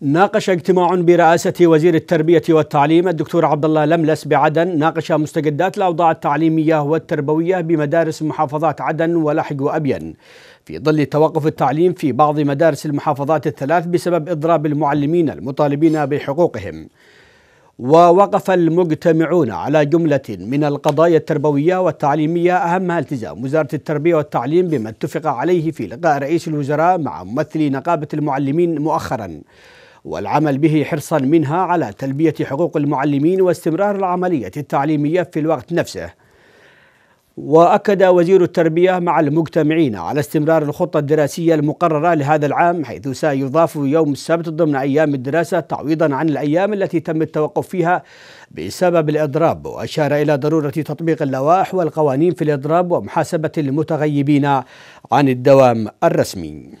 ناقش اجتماع برئاسة وزير التربية والتعليم الدكتور عبد الله لملس بعدن ناقش مستجدات الأوضاع التعليمية والتربوية بمدارس محافظات عدن ولحق وأبين في ظل توقف التعليم في بعض مدارس المحافظات الثلاث بسبب إضراب المعلمين المطالبين بحقوقهم ووقف المجتمعون على جملة من القضايا التربوية والتعليمية أهمها التزام وزارة التربية والتعليم بما اتفق عليه في لقاء رئيس الوزراء مع ممثلي نقابة المعلمين مؤخراً والعمل به حرصا منها على تلبية حقوق المعلمين واستمرار العملية التعليمية في الوقت نفسه وأكد وزير التربية مع المجتمعين على استمرار الخطة الدراسية المقررة لهذا العام حيث سيضاف يوم السبت ضمن أيام الدراسة تعويضا عن الأيام التي تم التوقف فيها بسبب الإضراب وأشار إلى ضرورة تطبيق اللوائح والقوانين في الإضراب ومحاسبة المتغيبين عن الدوام الرسمي